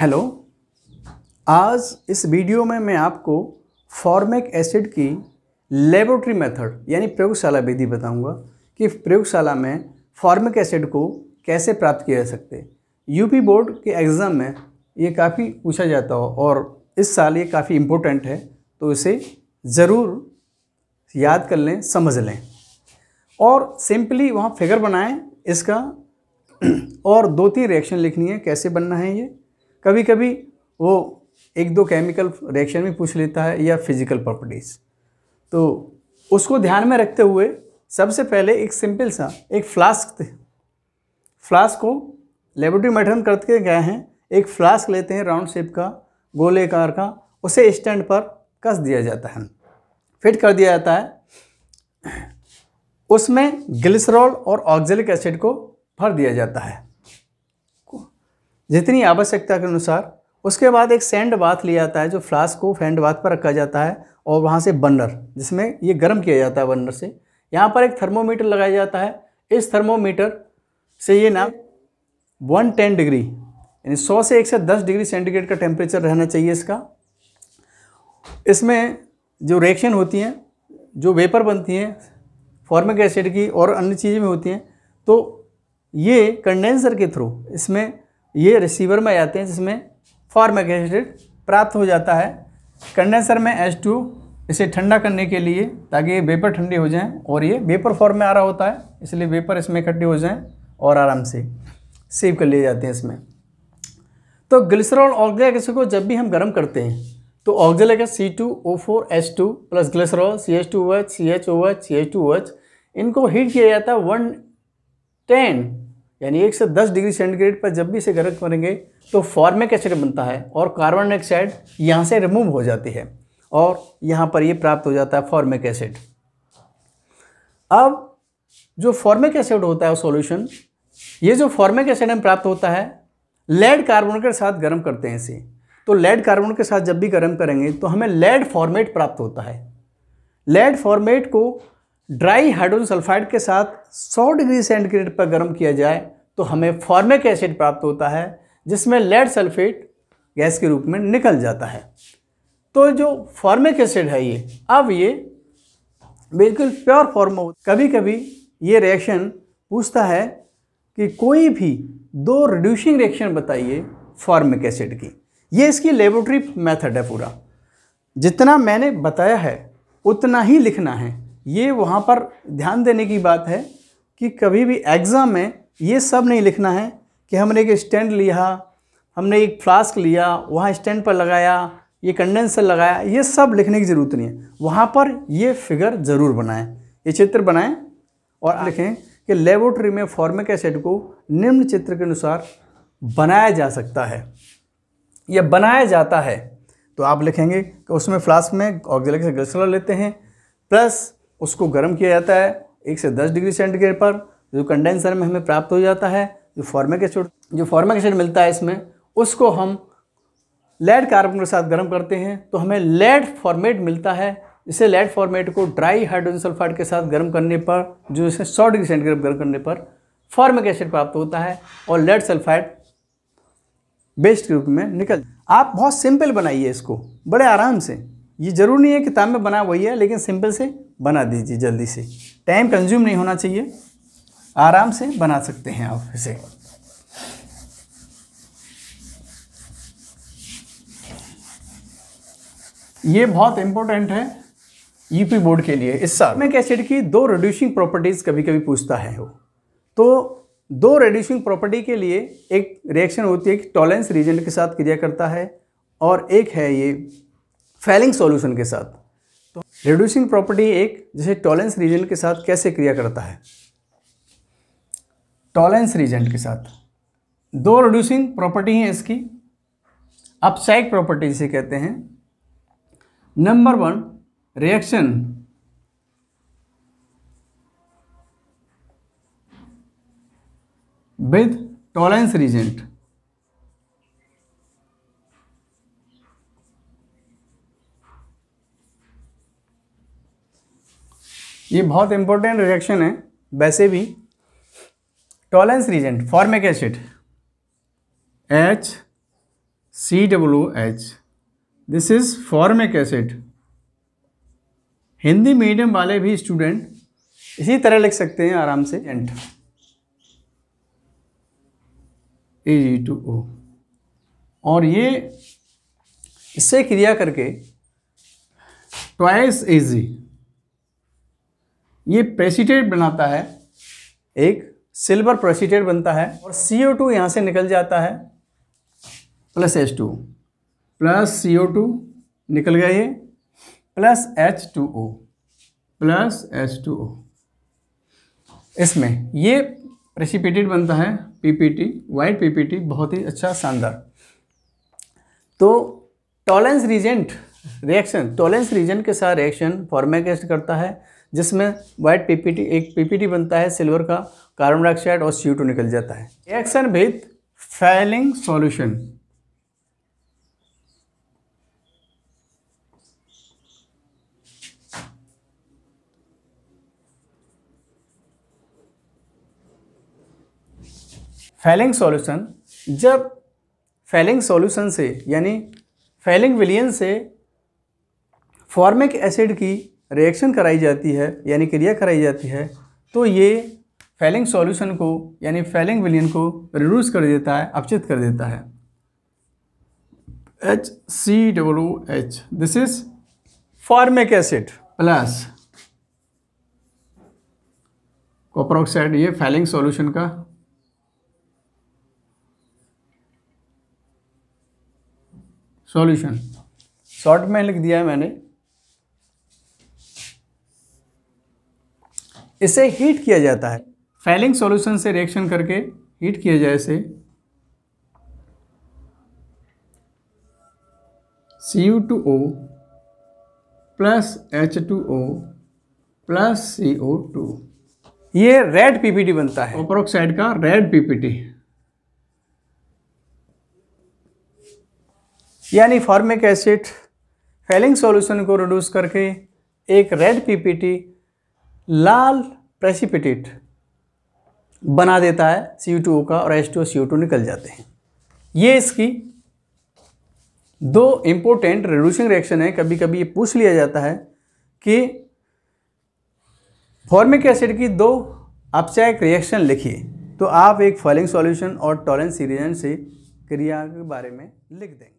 hello आज इस video में मैं आपको फॉर्मिक एसिड की लेबोरेटरी मेथड यानी प्रयोगशाला विधि बताऊंगा कि प्रयोगशाला में फॉर्मिक एसिड को कैसे प्राप्त किया जा सकते यूपी बोर्ड के एग्ज़ाम में ये काफ़ी पूछा जाता हो और इस साल ये काफ़ी इम्पोर्टेंट है तो इसे ज़रूर याद कर लें समझ लें और सिंपली वहाँ फिगर बनाएं इसका और दो तीन रिएक्शन लिखनी है कैसे बनना है ये कभी कभी वो एक दो केमिकल रिएक्शन भी पूछ लेता है या फिजिकल प्रॉपर्टीज़ तो उसको ध्यान में रखते हुए सबसे पहले एक सिंपल सा एक फ्लास्क फ्लास्क को लेबोरेटरी मेटर्न करके गए हैं एक फ्लास्क लेते हैं राउंड शेप का गोले कार का उसे स्टैंड पर कस दिया जाता है फिट कर दिया जाता है उसमें ग्लिसरॉल और ऑक्जेलिक एसिड को भर दिया जाता है जितनी आवश्यकता के अनुसार उसके बाद एक सैंड बाथ लिया जाता है जो फ्लास्क को फैंड बाथ पर रखा जाता है और वहाँ से बर्नर जिसमें ये गर्म किया जाता है बर्नर से यहाँ पर एक थर्मोमीटर लगाया जाता है इस थर्मोमीटर से ये ना वन टेन डिग्री यानी सौ से एक से दस डिग्री सेंटीग्रेड का टेम्परेचर रहना चाहिए इसका इसमें जो रिएक्शन होती हैं जो वेपर बनती हैं फॉर्मिक एसिड की और अन्य चीज़ें भी होती हैं तो ये कंडेंसर के थ्रू इसमें ये रिसीवर में आते हैं जिसमें फॉर्मिक एसिड प्राप्त हो जाता है कंडेंसर में एच टू इसे ठंडा करने के लिए ताकि ये वेपर ठंडे हो जाएं और ये वेपर फॉर्म में आ रहा होता है इसलिए वेपर इसमें इकट्ठे हो जाएं और आराम से सेव कर लिए जाते हैं इसमें तो ग्लिसरॉल ऑक्जेलिक एसिड को जब भी हम गर्म करते हैं तो oxalic acid C two O four H two plus glycerol C H two H C H O H C H two H इनको हीट किया जाता है वन टेन यानी एक से दस डिग्री सेंटीग्रेड पर जब भी इसे गर्म करेंगे तो फॉर्मिक एसिड बनता है और कार्बन डाइऑक्साइड यहाँ से रिमूव हो जाती है और यहाँ पर ये यह प्राप्त हो जाता है फॉर्मिक एसिड अब जो फॉर्मिक एसिड होता है वो सोल्यूशन ये जो फॉर्मिक एसिड हम प्राप्त होता है लेड कार्बन के साथ गर्म करते हैं इसे तो लेड कार्बन के साथ जब भी गर्म करेंगे तो हमें लेड फॉर्मेट प्राप्त होता है लेड फॉर्मेट को ड्राई हाइड्रोजन सल्फाइड के साथ 100 डिग्री सेंटीग्रेड पर गर्म किया जाए तो हमें फॉर्मिक एसिड प्राप्त होता है जिसमें लेड सल्फेट गैस के रूप में निकल जाता है तो जो फॉर्मिक एसिड है ये अब ये बिल्कुल प्योर फॉर्म हो कभी कभी ये रिएक्शन पूछता है कि कोई भी दो रिड्यूसिंग रिएक्शन बताइए फॉर्मिक एसिड की ये इसकी लेबोरेटरी मेथड है पूरा जितना मैंने बताया है उतना ही लिखना है ये वहाँ पर ध्यान देने की बात है कि कभी भी एग्ज़ाम में ये सब नहीं लिखना है कि हमने एक स्टैंड लिया हमने एक फ्लास्क लिया वहाँ स्टैंड पर लगाया ये कंडेंसर लगाया ये सब लिखने की ज़रूरत नहीं है वहाँ पर ये फिगर ज़रूर बनाएं ये चित्र बनाएं और लिखें कि लेबोरेटरी में फॉर्मिक एसिड को निम्न चित्र के अनुसार बनाया जा सकता है या बनाया जाता है तो आप लिखेंगे कि उसमें फ्लास्क में ऑक्सीजन से ग्लिसरॉल लेते हैं प्लस उसको गर्म किया जाता है एक से दस डिग्री सेंटीग्रेड पर जो कंडेंसर में हमें प्राप्त हो जाता है जो फॉर्मिक एसिड जो फॉर्मिक एसिड मिलता है इसमें उसको हम लेड कार्बन के साथ गर्म करते हैं तो हमें लेड फॉर्मेट मिलता है इसे लेड फॉर्मेट को ड्राई हाइड्रोजन सल्फाइड के साथ गर्म करने पर जो इसे सौ डिग्री सेंटीग्रेड गर्म करने पर फॉर्मिक एसिड प्राप्त होता है और लेड सल्फाइड बेस्ट के रूप में निकल आप बहुत सिंपल बनाइए इसको बड़े आराम से ये जरूरी नहीं है किताब में बना वही है लेकिन सिंपल से बना दीजिए जल्दी से टाइम कंज्यूम नहीं होना चाहिए आराम से बना सकते हैं आप इसे ये बहुत इंपॉर्टेंट है यूपी बोर्ड के लिए इस साल में एसिड की दो रेड्यूसिंग प्रॉपर्टीज़ कभी कभी पूछता है वो तो दो रेड्यूसिंग प्रॉपर्टी के लिए एक रिएक्शन होती है कि टॉलेंस रीजेंट के साथ क्रिया करता है और एक है ये फैलिंग सॉल्यूशन के साथ रिड्यूसिंग प्रॉपर्टी एक जैसे टॉलेंस रीजन के साथ कैसे क्रिया करता है टॉलेंस रीजन के साथ दो रिड्यूसिंग प्रॉपर्टी हैं इसकी अपसाइड प्रॉपर्टी जिसे कहते हैं number one reaction with Tollens reagent ये बहुत इंपॉर्टेंट रिएक्शन है वैसे भी Tollens reagent formic acid H C W H this is formic acid Hindi medium वाले भी स्टूडेंट इसी तरह लिख सकते हैं आराम से एंट ए जी टू ओ और ये इससे क्रिया करके ट्वाइस इजी ये प्रेसिटेट बनाता है एक सिल्वर प्रेसिटेट बनता है और सी ओ टू यहाँ से निकल जाता है plus H two plus C O two निकल गया ये plus H two O plus H two O इसमें ये प्रेसिपिटेट बनता है पीपीटी वाइट पीपीटी बहुत ही अच्छा शानदार तो Tollens reagent reaction Tollens reagent के साथ रिएक्शन फॉर्मेकेस्ट करता है जिसमें व्हाइट पीपीटी एक पीपीटी बनता है सिल्वर का कार्बन डाइऑक्साइड और सी निकल जाता है reaction with Fehling solution Fehling solution जब फैलिंग सॉल्यूशन से यानी फैलिंग विलियन से फॉर्मिक एसिड की रिएक्शन कराई जाती है यानी क्रिया कराई जाती है तो ये फैलिंग सॉल्यूशन को यानी फैलिंग विलियन को रिड्यूस कर देता है अपचित कर देता है H C W H this is formic acid plus copper oxide ये फैलिंग सॉल्यूशन का सॉल्यूशन शॉर्ट में लिख दिया है मैंने इसे हीट किया जाता है फैलिंग सॉल्यूशन से रिएक्शन करके हीट किया जाए इसे C U two O plus H two O plus C O two ये रेड पीपीटी बनता है ऑपरऑक्साइड ऑक्साइड का रेड पीपीटी यानी फॉर्मिक एसिड फैलिंग सॉल्यूशन को रिड्यूस करके एक रेड पीपीटी लाल प्रेसिपिटेट बना देता है सी का और एच टू निकल जाते हैं ये इसकी दो इम्पोर्टेंट रिड्यूसिंग रिएक्शन है कभी कभी ये पूछ लिया जाता है कि फॉर्मिक एसिड की दो अपचयक रिएक्शन लिखिए तो आप एक फॉलिंग सॉल्यूशन और टॉलेंस सीरीजन से क्रिया के बारे में लिख देंगे